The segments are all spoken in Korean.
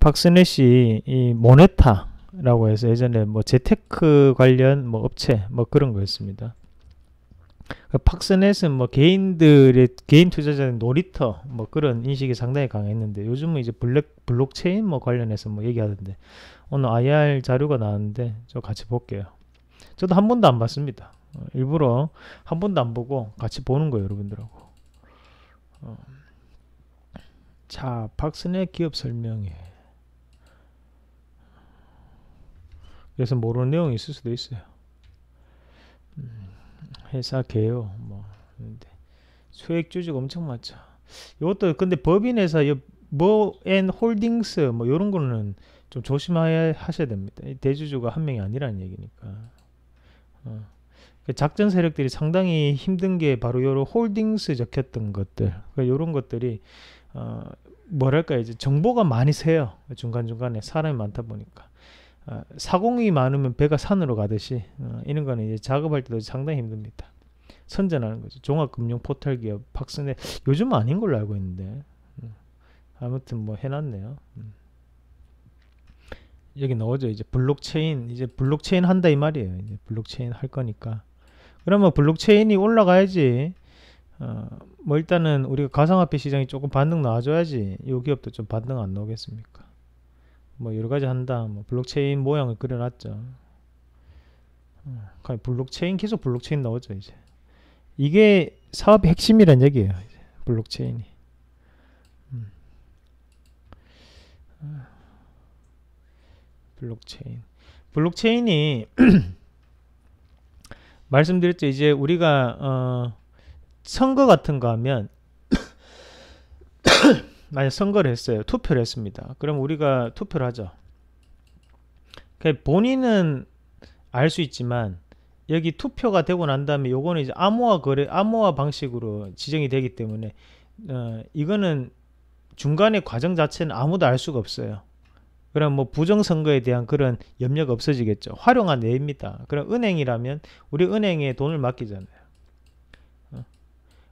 박스넷이 이 모네타라고 해서 예전에 뭐 재테크 관련 뭐 업체 뭐 그런 거였습니다. 그 박스넷은 뭐 개인들의 개인 투자자의 놀이터 뭐 그런 인식이 상당히 강했는데 요즘은 이제 블랙 블록체인 뭐 관련해서 뭐 얘기하던데 오늘 IR 자료가 나왔는데 저 같이 볼게요. 저도 한 번도 안 봤습니다. 어, 일부러 한 번도 안 보고 같이 보는 거예요, 여러분들하고. 어. 자, 박스넷 기업 설명회. 그래서 모르는 내용이 있을 수도 있어요. 음, 회사 개요. 뭐 근데 수익 주주가 엄청 많죠. 이것도 근데 법인회사 뭐앤 홀딩스 뭐 이런 거는 좀조심하야 하셔야 됩니다. 대주주가 한 명이 아니라는 얘기니까. 어. 그 작전 세력들이 상당히 힘든 게 바로 요런 홀딩스 적혔던 것들 그러니까 요런 것들이 어, 뭐랄까 이제 정보가 많이 새요 중간중간에 사람이 많다 보니까 어, 사공이 많으면 배가 산으로 가듯이 어, 이런 거는 이제 작업할 때도 상당히 힘듭니다. 선전하는 거죠. 종합금융포털기업 박선혜 요즘 아닌 걸로 알고 있는데 음, 아무튼 뭐 해놨네요. 음. 여기 넣어줘 이제 블록체인 이제 블록체인 한다 이 말이에요. 이제 블록체인 할 거니까 그러면 뭐 블록체인이 올라가야지. 어, 뭐 일단은 우리가 가상화폐 시장이 조금 반등 나와줘야지 이 기업도 좀 반등 안 나오겠습니까? 뭐 여러가지 한다 뭐 블록체인 모양을 그려놨죠 어, 블록체인 계속 블록체인 나오죠 이제 이게 사업의 핵심이란 얘기예요 블록체인이 음. 어. 블록체인 블록체인이 말씀드렸죠 이제 우리가 어, 선거 같은 거 하면 만약 선거를 했어요. 투표를 했습니다. 그럼 우리가 투표를 하죠. 그러니까 본인은 알 수 있지만 여기 투표가 되고 난 다음에 요거는 이제 암호화 거래 암호화 방식으로 지정이 되기 때문에 어, 이거는 중간의 과정 자체는 아무도 알 수가 없어요. 그럼 뭐 부정선거에 대한 그런 염려가 없어지겠죠. 활용한 예입니다. 그럼 은행이라면 우리 은행에 돈을 맡기잖아요.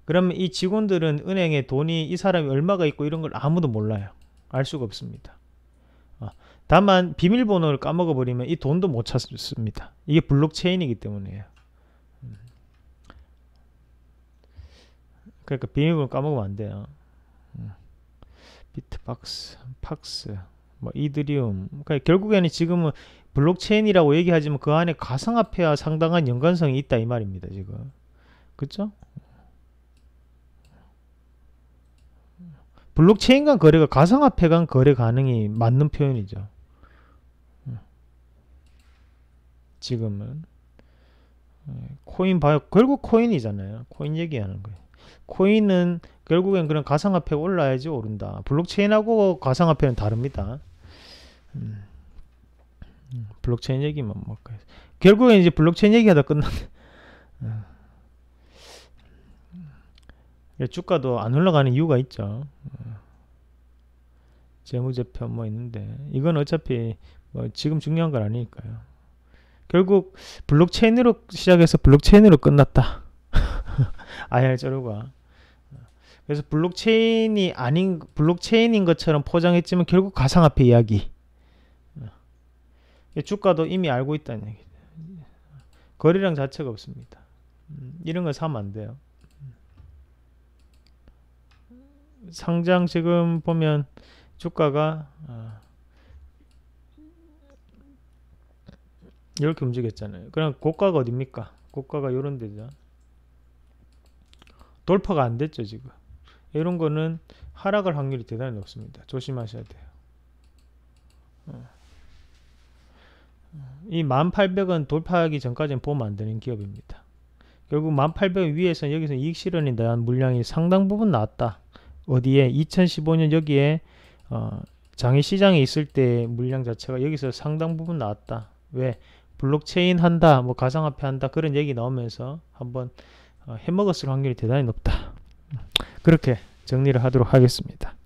그러면 이 직원들은 은행에 돈이 이 사람이 얼마가 있고 이런 걸 아무도 몰라요. 알 수가 없습니다. 어, 다만 비밀번호를 까먹어 버리면 이 돈도 못 찾습니다. 이게 블록체인이기 때문에요 그러니까 비밀번호 까먹으면 안 돼요. 음. 비트박스, 팍스, 뭐 이드리움. 그러니까 결국에는 지금은 블록체인이라고 얘기하지만 그 안에 가상화폐와 상당한 연관성이 있다 이 말입니다. 지금. 그쵸? 블록체인 간 거래가 가상화폐 간 거래 가능이 맞는 표현이죠. 지금은 코인 바이 결국 코인이잖아요. 코인 얘기하는 거예요. 코인은 결국엔 그런 가상화폐 올라야지 오른다. 블록체인하고 가상화폐는 다릅니다. 음, 블록체인 얘기만 뭘까 결국엔 이제 블록체인 얘기하다 끝났네. 음. 음. 주가도 안 올라가는 이유가 있죠. 음. 재무제표 뭐 있는데 이건 어차피 뭐 지금 중요한 건 아니니까요. 결국 블록체인으로 시작해서 블록체인으로 끝났다. IR자료가. 그래서 블록체인이 아닌 블록체인인 것처럼 포장했지만 결국 가상화폐 이야기. 어. 주가도 이미 알고 있다는 얘기죠. 거래량 자체가 없습니다. 음, 이런 걸 사면 안 돼요. 음. 상장 지금 보면 주가가 어, 이렇게 움직였잖아요. 그럼 고가가 어딥니까? 고가가 요런 데죠. 돌파가 안 됐죠, 지금. 이런 거는 하락할 확률이 대단히 높습니다. 조심하셔야 돼요. 어. 이 1800원 돌파하기 전까지는 보면 안 되는 기업입니다. 결국 1800원 위에서 여기서 이익 실현에 대한 물량이 상당 부분 나왔다. 어디에? 2015년 여기에 어, 장외 시장에 있을 때 물량 자체가 여기서 상당 부분 나왔다. 왜? 블록체인 한다, 뭐 가상화폐 한다 그런 얘기 나오면서 한번 어, 해먹었을 확률이 대단히 높다. 그렇게 정리를 하도록 하겠습니다.